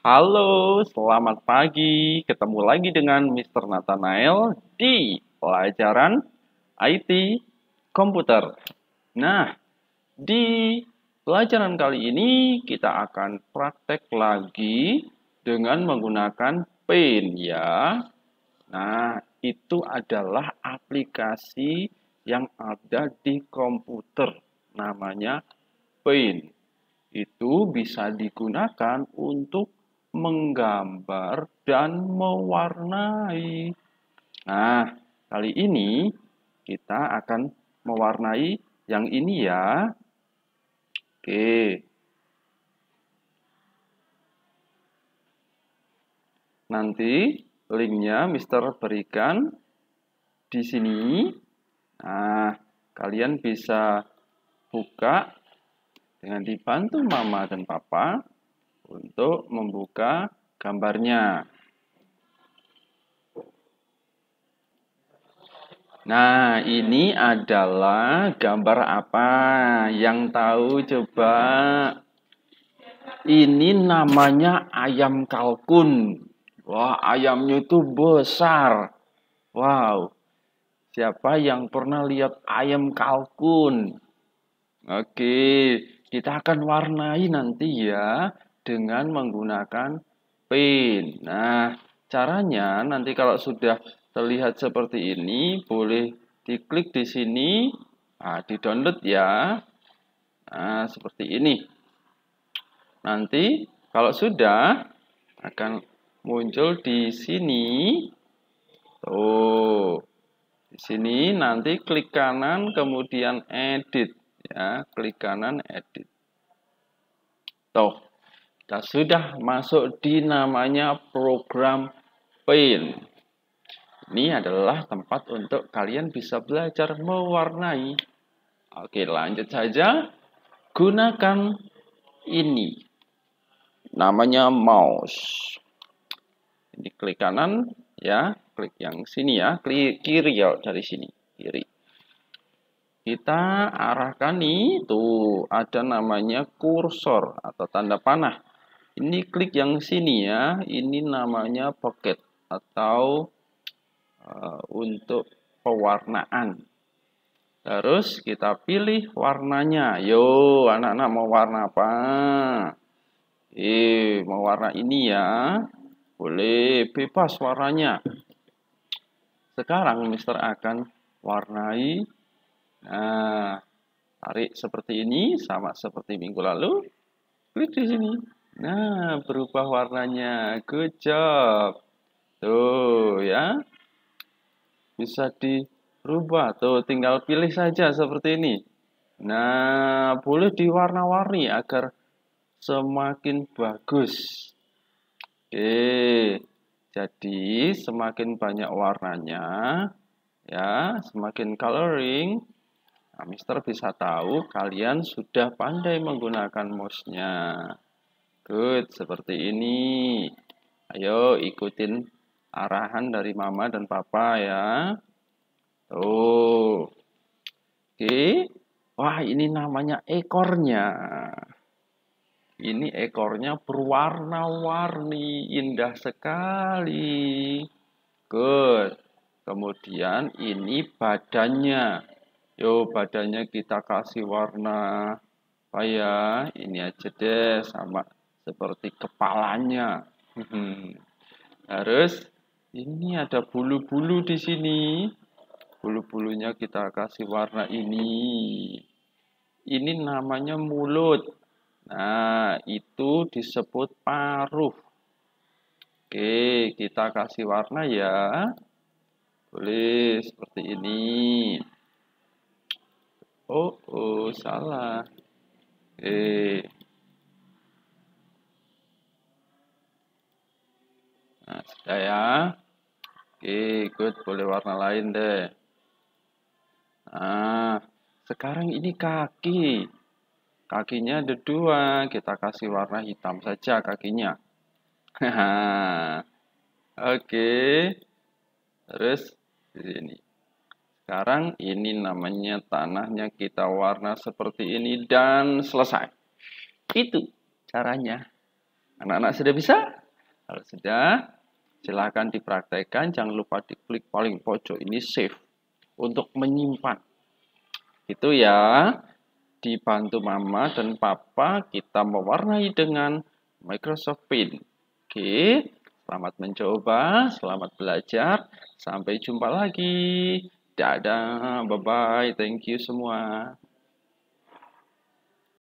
Halo, selamat pagi. Ketemu lagi dengan Mr. Nathanael di pelajaran IT komputer. Nah, di pelajaran kali ini kita akan praktek lagi dengan menggunakan Paint ya. Nah, itu adalah aplikasi yang ada di komputer namanya Paint. Itu bisa digunakan untuk menggambar, dan mewarnai. Nah, kali ini kita akan mewarnai yang ini ya. Oke. Nanti linknya Mister berikan di sini. Nah, kalian bisa buka dengan dibantu mama dan papa untuk membuka gambarnya. Nah, ini adalah gambar apa? Yang tahu coba. Ini namanya ayam kalkun. Wah, ayamnya itu besar. Wow. Siapa yang pernah lihat ayam kalkun? Oke, kita akan warnai nanti ya dengan menggunakan pin. Nah, caranya nanti kalau sudah terlihat seperti ini, boleh diklik di sini, nah, di-download ya. Nah, seperti ini. Nanti kalau sudah akan muncul di sini. Tuh. Di sini nanti klik kanan kemudian edit ya, klik kanan edit. Tuh. Kita sudah masuk di namanya program paint. Ini adalah tempat untuk kalian bisa belajar mewarnai. Oke, lanjut saja. Gunakan ini. Namanya mouse. Ini klik kanan, ya. Klik yang sini ya. Klik kiri ya, dari sini. Kiri kita arahkan nih tuh ada namanya kursor atau tanda panah ini klik yang sini ya ini namanya pocket atau uh, untuk pewarnaan terus kita pilih warnanya yo anak-anak mau warna apa eh mau warna ini ya boleh bebas warnanya sekarang mister akan warnai nah tarik seperti ini sama seperti minggu lalu klik di sini Nah, berubah warnanya. Good job. Tuh, ya. Bisa dirubah. Tuh, tinggal pilih saja seperti ini. Nah, boleh diwarna-warni agar semakin bagus. Oke. Jadi, semakin banyak warnanya, ya, semakin coloring, nah, Mister bisa tahu kalian sudah pandai menggunakan mouse-nya. Good, seperti ini. Ayo ikutin arahan dari mama dan papa ya. Tuh. Oke. Wah, ini namanya ekornya. Ini ekornya berwarna-warni, indah sekali. Good. Kemudian ini badannya. Yo, badannya kita kasih warna apa ya? Ini aja deh sama seperti kepalanya. Hmm. Harus ini ada bulu-bulu di sini. Bulu-bulunya kita kasih warna ini. Ini namanya mulut. Nah, itu disebut paruh. Oke, kita kasih warna ya. Boleh seperti ini. Oh, oh, salah. Oke. Ya ya. Oke, good. Boleh warna lain deh. Nah, sekarang ini kaki. Kakinya ada dua. Kita kasih warna hitam saja kakinya. Oke. Terus di sini. Sekarang ini namanya tanahnya kita warna seperti ini dan selesai. Itu caranya. Anak-anak sudah bisa? Kalau sudah, Silahkan dipraktekkan, jangan lupa diklik paling pojok ini save untuk menyimpan. Itu ya, dibantu mama dan papa kita mewarnai dengan Microsoft Paint. Oke, selamat mencoba, selamat belajar, sampai jumpa lagi. Dadah, bye-bye, thank you semua.